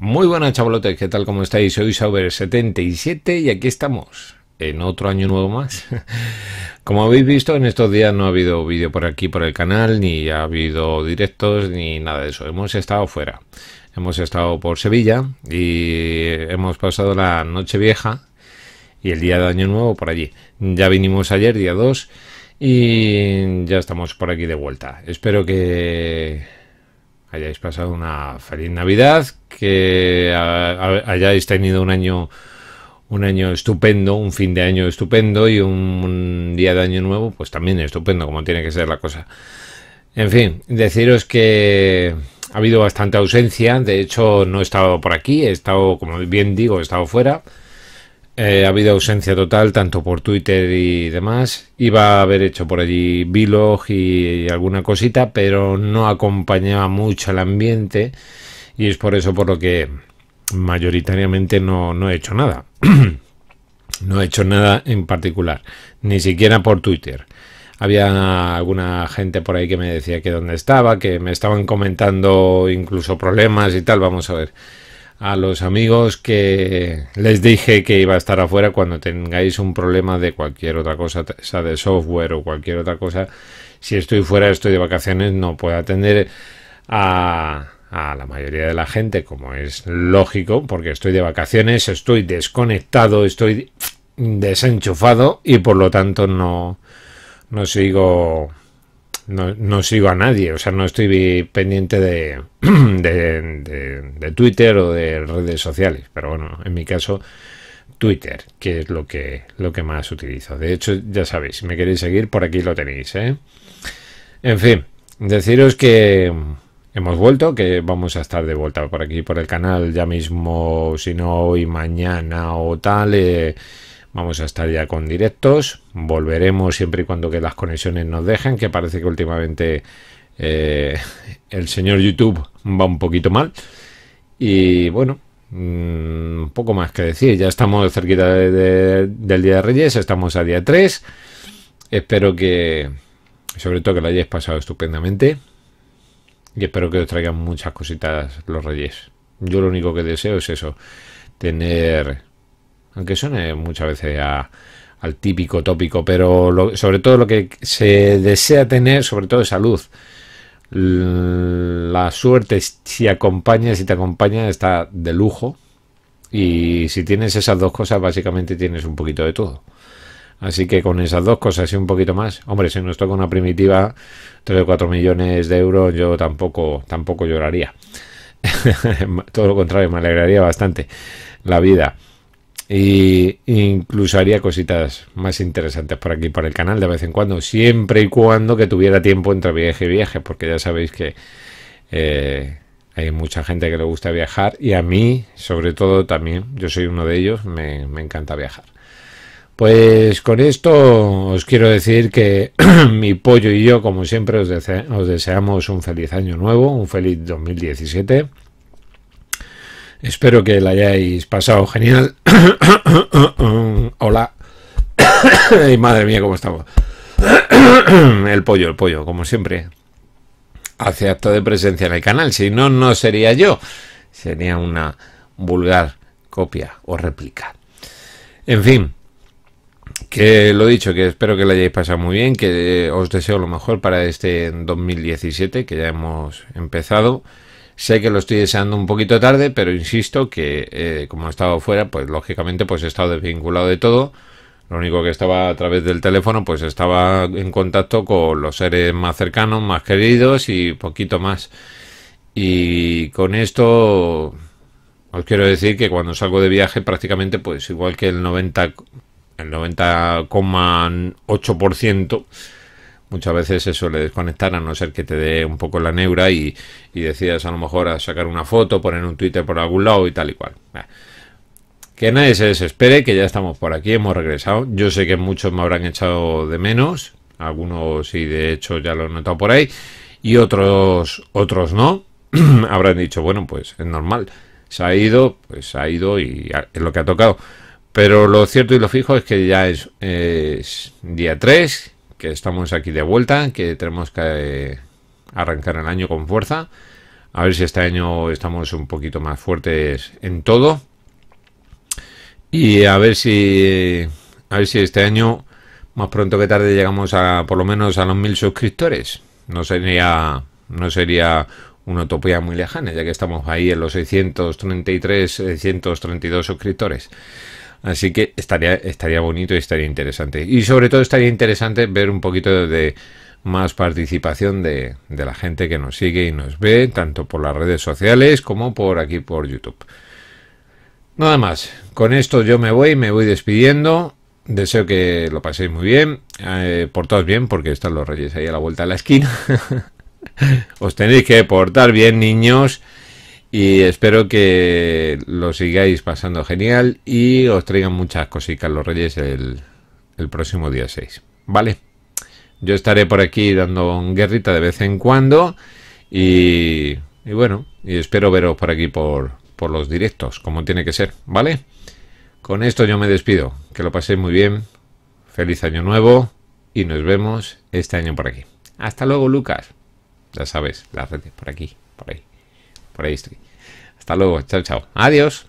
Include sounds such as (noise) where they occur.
Muy buenas chavalotes, ¿qué tal? ¿Cómo estáis? Soy Sauber77 y aquí estamos en otro año nuevo más. (laughs) Como habéis visto, en estos días no ha habido vídeo por aquí, por el canal, ni ha habido directos, ni nada de eso. Hemos estado fuera. Hemos estado por Sevilla y hemos pasado la noche vieja y el día de año nuevo por allí. Ya vinimos ayer, día 2, y ya estamos por aquí de vuelta. Espero que hayáis pasado una feliz Navidad, que hayáis tenido un año un año estupendo, un fin de año estupendo y un, día de año nuevo, pues también estupendo, como tiene que ser la cosa. En fin, deciros que ha habido bastante ausencia, de hecho no he estado por aquí, he estado, como bien digo, he estado fuera. Eh, ha habido ausencia total, tanto por Twitter y demás. Iba a haber hecho por allí vlog y, alguna cosita, pero no acompañaba mucho al ambiente. Y es por eso por lo que mayoritariamente no, no he hecho nada. (clears throat) no he hecho nada en particular, ni siquiera por Twitter. Había alguna gente por ahí que me decía que dónde estaba, que me estaban comentando incluso problemas y tal. Vamos a ver a los amigos que les dije que iba a estar afuera cuando tengáis un problema de cualquier otra cosa, sea de software o cualquier otra cosa. Si estoy fuera, estoy de vacaciones, no puedo atender a, a la mayoría de la gente, como es lógico, porque estoy de vacaciones, estoy desconectado, estoy desenchufado y por lo tanto no, no sigo no, no, sigo a nadie, o sea, no estoy pendiente (clears throat) de, de, Twitter o de redes sociales, pero bueno, en mi caso Twitter, que es lo que, lo que más utilizo. De hecho, ya sabéis, si me queréis seguir, por aquí lo tenéis. ¿eh? En fin, deciros que hemos vuelto, que vamos a estar de vuelta por aquí, por el canal, ya mismo, si no hoy, mañana o tal. Eh, Vamos a estar ya con directos. Volveremos siempre y cuando que las conexiones nos dejen, que parece que últimamente eh, el señor YouTube va un poquito mal. Y bueno, un mm, poco más que decir. Ya estamos cerquita del Día de Reyes, estamos a día 3. Espero que, sobre todo, que lo hayáis pasado estupendamente. Y espero que os traigan muchas cositas los Reyes. Yo lo único que deseo es eso, tener aunque suene muchas veces al típico tópico, pero sobre todo lo que se desea tener, sobre todo esa luz La suerte, si acompaña, si te acompaña, está de lujo. Y si tienes esas dos cosas, básicamente tienes un poquito de todo. Así que con esas dos cosas y un poquito más, hombre, si nos toca una primitiva, 3 o 4 millones de euros, yo tampoco, tampoco lloraría. (laughs) todo lo contrario, me alegraría bastante la vida. Y incluso haría cositas más interesantes por aquí, por el canal, de vez en cuando, siempre y cuando que tuviera tiempo entre viaje y viaje, porque ya sabéis que eh, hay mucha gente que le gusta viajar y a mí, sobre todo, también, yo soy uno de ellos, me, encanta viajar. Pues con esto os quiero decir que (clears throat) mi pollo y yo, como siempre, os, os deseamos un feliz año nuevo, un feliz 2017 Espero que la hayáis pasado genial. (coughs) Hola. (coughs) madre mía, cómo estamos. (coughs) el pollo, el pollo, como siempre. Hace acto de presencia en el canal. Si no, no sería yo. Sería una vulgar copia o réplica. En fin. Que lo dicho, que espero que la hayáis pasado muy bien, que os deseo lo mejor para este 2017 que ya hemos empezado. Sé que lo estoy deseando un poquito tarde, pero insisto que eh, como he estado fuera, pues lógicamente pues he estado desvinculado de todo. Lo único que estaba a través del teléfono, pues estaba en contacto con los seres más cercanos, más queridos y poquito más. Y con esto os quiero decir que cuando salgo de viaje prácticamente pues igual que el 90 el 90,8% Muchas veces eso le desconectará a no ser que te dé un poco la neura y, y decidas a lo mejor a sacar una foto, poner un Twitter por algún lado y tal y cual. Que nadie se desespere, que ya estamos por aquí, hemos regresado. Yo sé que muchos me habrán echado de menos, algunos sí, de hecho ya lo he notado por ahí, y otros, otros no, (clears throat) habrán dicho, bueno, pues es normal, se ha ido, pues se ha ido y es lo que ha tocado. Pero lo cierto y lo fijo es que ya es, es eh, día 3, que estamos aquí de vuelta, que tenemos que eh, arrancar el año con fuerza. A ver si este año estamos un poquito más fuertes en todo. Y a ver si a ver si este año más pronto que tarde llegamos a por lo menos a los mil suscriptores. No sería no sería una utopía muy lejana, ya que estamos ahí en los 633, 632 suscriptores. Así que estaría, estaría bonito y estaría interesante. Y sobre todo estaría interesante ver un poquito de más participación de, la gente que nos sigue y nos ve, tanto por las redes sociales como por aquí por YouTube. Nada más, con esto yo me voy, me voy despidiendo. Deseo que lo paséis muy bien, eh, todos bien, porque están los reyes ahí a la vuelta de la esquina. (laughs) Os tenéis que portar bien, niños. Y espero que lo sigáis pasando genial y os traigan muchas cositas los Reyes el, próximo día 6. ¿Vale? Yo estaré por aquí dando un guerrita de vez en cuando y, bueno, y espero veros por aquí por, los directos, como tiene que ser, ¿vale? Con esto yo me despido. Que lo paséis muy bien. Feliz año nuevo y nos vemos este año por aquí. Hasta luego, Lucas. Ya sabes, las redes por aquí, por ahí. Hasta luego, chao, chao. Adiós.